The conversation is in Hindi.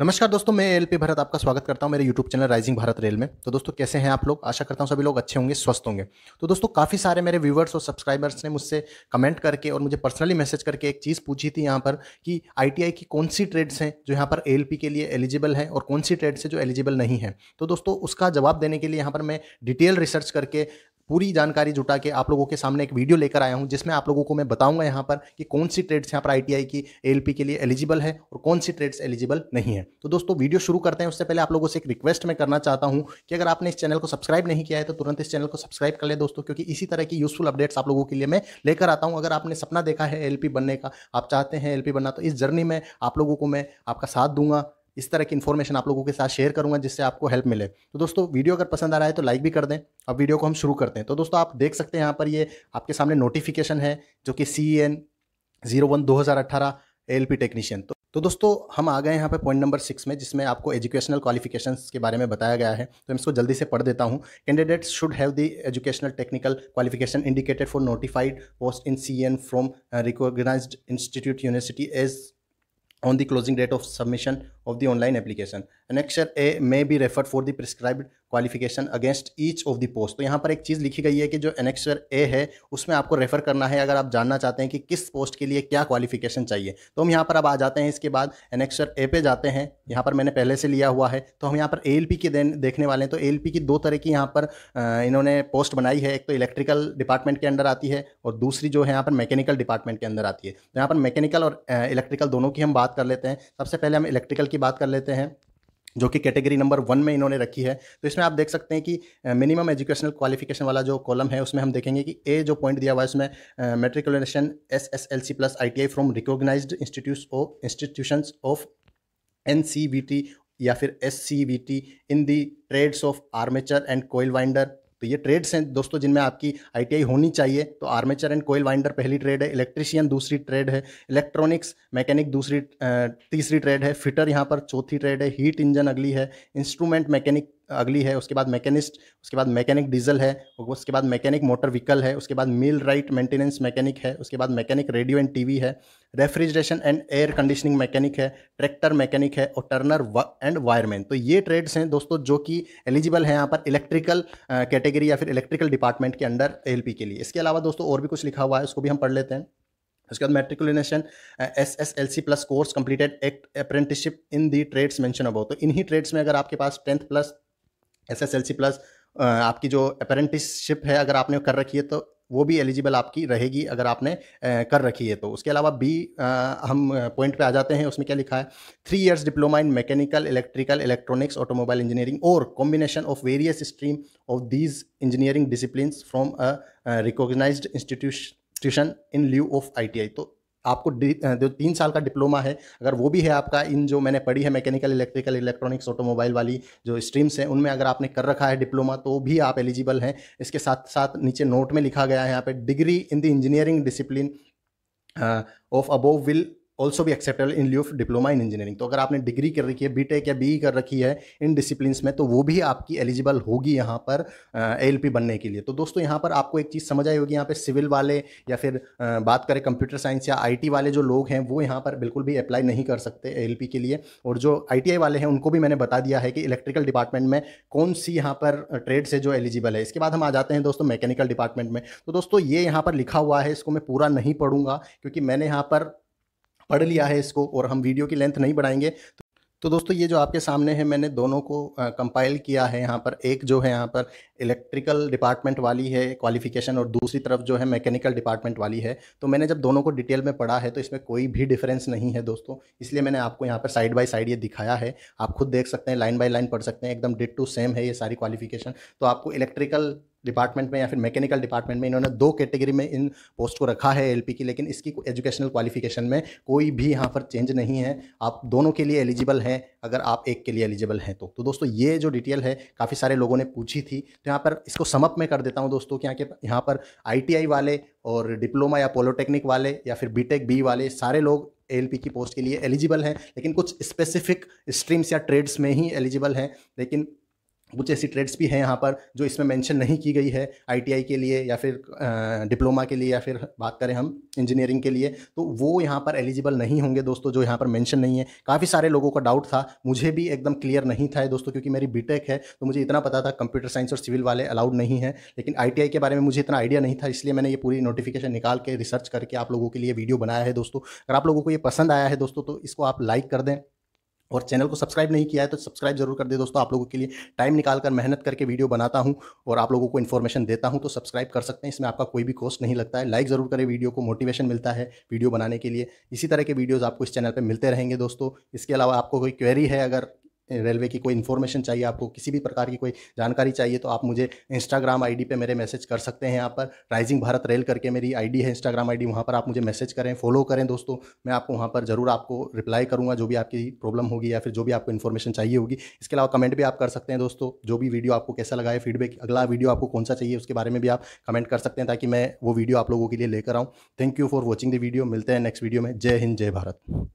नमस्कार दोस्तों मैं एल पी भरत आपका स्वागत करता हूं मेरे YouTube channel rising Bharat rail में तो दोस्तों कैसे हैं आप लोग आशा करता हूं सभी लोग अच्छे होंगे स्वस्थ होंगे तो दोस्तों काफ़ी सारे मेरे व्यूवर्स और सब्सक्राइबर्स ने मुझसे कमेंट करके और मुझे पर्सनली मैसेज करके एक चीज़ पूछी थी यहाँ पर कि आई की कौन सी ट्रेड्स हैं जो यहाँ पर एल के लिए एलिजिबल है और कौन सी ट्रेड्स हैं जो एलिजिबल नहीं है तो दोस्तों उसका जवाब देने के लिए यहाँ पर मैं डिटेल रिसर्च करके पूरी जानकारी जुटा के आप लोगों के सामने एक वीडियो लेकर आया हूँ जिसमें आप लोगों को मैं बताऊंगा यहाँ पर कि कौन सी ट्रेड्स यहां पर आईटीआई की एलपी के लिए एलिजिबल है और कौन सी ट्रेड्स एलिजिबल नहीं है तो दोस्तों वीडियो शुरू करते हैं उससे पहले आप लोगों से एक रिक्वेस्ट मैं करना चाहता हूँ कि अगर आपने इस चैनल को सब्सक्राइब नहीं किया है तो तुरंत इस चैनल को सब्सक्राइब कर ले दोस्तों क्योंकि इसी तरह की यूजफुल अपडेट्स आप लोगों के लिए मैं लेकर आता हूँ अगर आपने सपना देखा है एल बनने का आप चाहते हैं एल बनना तो इस जर्नी में आप लोगों को मैं आपका साथ दूंगा इस तरह की इन्फॉर्मेशन आप लोगों के साथ शेयर करूंगा जिससे आपको हेल्प मिले तो दोस्तों वीडियो अगर पसंद आ रहा है तो लाइक भी कर दें अब वीडियो को हम शुरू करते हैं तो दोस्तों आप देख सकते हैं यहाँ पर ये आपके सामने नोटिफिकेशन है जो कि सी एन जीरो वन दो हज़ार अट्ठारह एल पी टेक्नीशियन तो तो दोस्तों हम आ गए यहाँ पे पॉइंट नंबर सिक्स में जिसमें आपको एजुकेशनल क्वालिफिकेशंस के बारे में बताया गया है तो मैं इसको जल्दी से पढ़ देता हूँ candidates should have the educational technical qualification indicated for notified post in C N from recognised institute university as on the closing date of submission of the online application. Annexure A may be referred for the prescribed qualification against each of the post तो यहाँ पर एक चीज़ लिखी गई है कि जो एनेक्सर ए है उसमें आपको रेफर करना है अगर आप जानना चाहते हैं कि किस पोस्ट के लिए क्या क्वालिफिकेशन चाहिए तो हम यहाँ पर अब आ जाते हैं इसके बाद एनेक्सर ए पे जाते हैं यहाँ पर मैंने पहले से लिया हुआ है तो हम यहाँ पर ए एल पी के देखने वाले हैं तो ए की दो तरह की यहाँ पर इन्होंने पोस्ट बनाई है एक तो इलेक्ट्रिकल डिपार्टमेंट के अंडर आती है और दूसरी जो है यहाँ पर मैकेनिकल डिपार्टमेंट के अंदर आती है तो यहाँ पर मैकेनिकल और इलेक्ट्रिकल दोनों की हम बात कर लेते हैं सबसे पहले हम इलेक्ट्रिकल की बात कर लेते हैं जो कि कैटेगरी नंबर वन में इन्होंने रखी है तो इसमें आप देख सकते हैं कि मिनिमम एजुकेशनल क्वालिफिकेशन वाला जो कॉलम है उसमें हम देखेंगे कि ए जो पॉइंट दिया हुआ है उसमें matriculation S S L C plus I T I from recognise institutions of N C V T या फिर S C V T in the trades of armature and coil winder तो ये ट्रेड्स हैं दोस्तों जिनमें आपकी आईटीआई होनी चाहिए तो आर्मेचर एंड कोयल वाइंडर पहली ट्रेड है इलेक्ट्रिशियन दूसरी ट्रेड है इलेक्ट्रॉनिक्स मैकेनिक दूसरी तीसरी ट्रेड है फिटर यहाँ पर चौथी ट्रेड है हीट इंजन अगली है इंस्ट्रूमेंट मैकेनिक अगली है उसके बाद मैकेनिस्ट उसके बाद मैकेनिक डीजल है उसके बाद मैकेनिक मोटर व्हीकल है उसके बाद मिल राइट मेंटेनेंस मैकेनिक है उसके बाद मैकेनिक रेडियो एंड टीवी है refrigeration and air conditioning mechanic है ट्रैक्टर मैकेनिक है और टर्नर एंड वायरमैन तो ये ट्रेड्स हैं दोस्तों जो कि एलिजिबल हैं यहाँ पर इलेक्ट्रिकल कैटेगरी या फिर इलेक्ट्रिकल डिपार्टमेंट के अंडर एल के लिए इसके अलावा दोस्तों और भी कुछ लिखा हुआ है उसको भी हम पढ़ लेते हैं उसके बाद matriculation S S L C plus course completed act apprenticeship in the trades mention above तो इन्हीं ट्रेड्स में अगर आपके पास tenth plus S S L C plus आपकी जो अप्रेंटिसशिप है अगर आपने कर रखी है तो वो भी एलिजिबल आपकी रहेगी अगर आपने कर रखी है तो उसके अलावा बी हम पॉइंट पे आ जाते हैं उसमें क्या लिखा है three years diploma in mechanical electrical electronics automobile engineering और combination of various stream of these engineering discipline from a recognise institution in lieu of I तो आपको जो तीन साल का डिप्लोमा है अगर वो भी है आपका इन जो मैंने पढ़ी है मैकेनिकल इलेक्ट्रिकल इलेक्ट्रॉनिक्स ऑटोमोबाइल वाली जो स्ट्रीम्स हैं उनमें अगर आपने कर रखा है डिप्लोमा तो भी आप एलिजिबल हैं इसके साथ साथ नीचे नोट में लिखा गया है यहाँ पे degree in the engineering discipline of above will also भी acceptable in lieu of diploma in engineering तो अगर आपने डिग्री कर रखी है बी टेक या ई e कर रखी है इन डिसिप्लिन में तो वो भी आपकी एलिजिबल होगी यहाँ पर एल uh, बनने के लिए तो दोस्तों यहाँ पर आपको एक चीज़ समझ आई होगी यहाँ पर सिविल वाले या फिर uh, बात करें कंप्यूटर साइंस या आई वाले जो लोग हैं वो यहाँ पर बिल्कुल भी अप्लाई नहीं कर सकते एल के लिए और जो आई वाले हैं उनको भी मैंने बता दिया है कि इलेक्ट्रिकल डिपार्टमेंट में कौन सी यहाँ पर ट्रेड से जो एलिजिबल है इसके बाद हम आ जाते हैं दोस्तों मैकेनिकल डिपार्टमेंट में तो दोस्तों ये यहाँ पर लिखा हुआ है इसको मैं पूरा नहीं पढ़ूंगा क्योंकि मैंने यहाँ पर पढ़ लिया है इसको और हम वीडियो की लेंथ नहीं बढ़ाएंगे तो, तो दोस्तों ये जो आपके सामने है मैंने दोनों को कंपाइल किया है यहाँ पर एक जो है यहाँ पर इलेक्ट्रिकल डिपार्टमेंट वाली है क्वालिफिकेशन और दूसरी तरफ जो है मैकेनिकल डिपार्टमेंट वाली है तो मैंने जब दोनों को डिटेल में पढ़ा है तो इसमें कोई भी डिफरेंस नहीं है दोस्तों इसलिए मैंने आपको यहाँ पर साइड बाय साइड ये दिखाया है आप खुद देख सकते हैं लाइन बाय लाइन पढ़ सकते हैं एकदम डिट टू सेम है ये सारी क्वालिफिकेशन तो आपको इलेक्ट्रिकल डिपार्टमेंट में या फिर मैकेनिकल डिपार्टमेंट में इन्होंने दो कैटेगरी में इन पोस्ट को रखा है एलपी की लेकिन इसकी एजुकेशनल क्वालिफिकेशन में कोई भी यहाँ पर चेंज नहीं है आप दोनों के लिए एलिजिबल हैं अगर आप एक के लिए एलिजिबल हैं तो तो दोस्तों ये जो डिटेल है काफ़ी सारे लोगों ने पूछी थी तो यहाँ पर इसको समअप में कर देता हूँ दोस्तों कि यहाँ के यहाँ पर आई वाले और डिप्लोमा या पॉलिटेक्निक वाले या फिर बी बी वाले सारे लोग एल की पोस्ट के लिए एलिजिबल हैं लेकिन कुछ स्पेसिफिक स्ट्रीम्स या ट्रेड्स में ही एलिजिबल हैं लेकिन कुछ ऐसी ट्रेड्स भी हैं यहाँ पर जो इसमें मेंशन नहीं की गई है आईटीआई के लिए या फिर डिप्लोमा के लिए या फिर बात करें हम इंजीनियरिंग के लिए तो वो यहाँ पर एलिजिबल नहीं होंगे दोस्तों जो यहाँ पर मेंशन नहीं है काफ़ी सारे लोगों का डाउट था मुझे भी एकदम क्लियर नहीं था दोस्तों क्योंकि मेरी बीटेक है तो मुझे इतना पता था कंप्यूटर साइंस और सिविल वाले अलाउड नहीं है लेकिन आई के बारे में मुझे इतना आइडिया नहीं था इसलिए मैंने ये पूरी नोटिफिकेशन निकाल के रिसर्च करके आप लोगों के लिए वीडियो बनाया है दोस्तों अगर आप लोगों को ये पसंद आया है दोस्तों तो इसको आप लाइक कर दें और चैनल को सब्सक्राइब नहीं किया है तो सब्सक्राइब जरूर कर दे दोस्तों आप लोगों के लिए टाइम निकाल कर मेहनत करके वीडियो बनाता हूँ और आप लोगों को इन्फॉर्मेशन देता हूँ तो सब्सक्राइब कर सकते हैं इसमें आपका कोई भी कॉस्ट नहीं लगता है लाइक ज़रूर करें वीडियो को मोटिवेशन मिलता है वीडियो बनाने के लिए इसी तरह के वीडियोज़ आपको इस चैनल पर मिलते रहेंगे दोस्तों इसके अलावा आपको कोई क्वेरी है अगर रेलवे की कोई इन्फॉर्मेशन चाहिए आपको किसी भी प्रकार की कोई जानकारी चाहिए तो आप मुझे इंस्टाग्राम आईडी पे मेरे मैसेज कर सकते हैं यहाँ पर राइजिंग भारत रेल करके मेरी आईडी है इंस्टाग्राम आईडी वहाँ पर आप मुझे मैसेज करें फॉलो करें दोस्तों मैं आपको वहाँ पर ज़रूर आपको रिप्लाई करूँगा जो भी आपकी प्रॉब्लम होगी या फिर जो भी आपको इन्फॉर्मेशन चाहिए होगी इसके अलावा कमेंट भी आप कर सकते हैं दोस्तों जो भी वीडियो आपको कैसा लगा है फीडबैक अगला वीडियो आपको कौन सा चाहिए उसके बारे में भी आप कमेंट कर सकते हैं ताकि मैं वो वीडियो आप लोगों के लिए लेकर आऊँ thank you for watching the video मिलते हैं नेक्स्ट वीडियो में जय हिंद जय भारत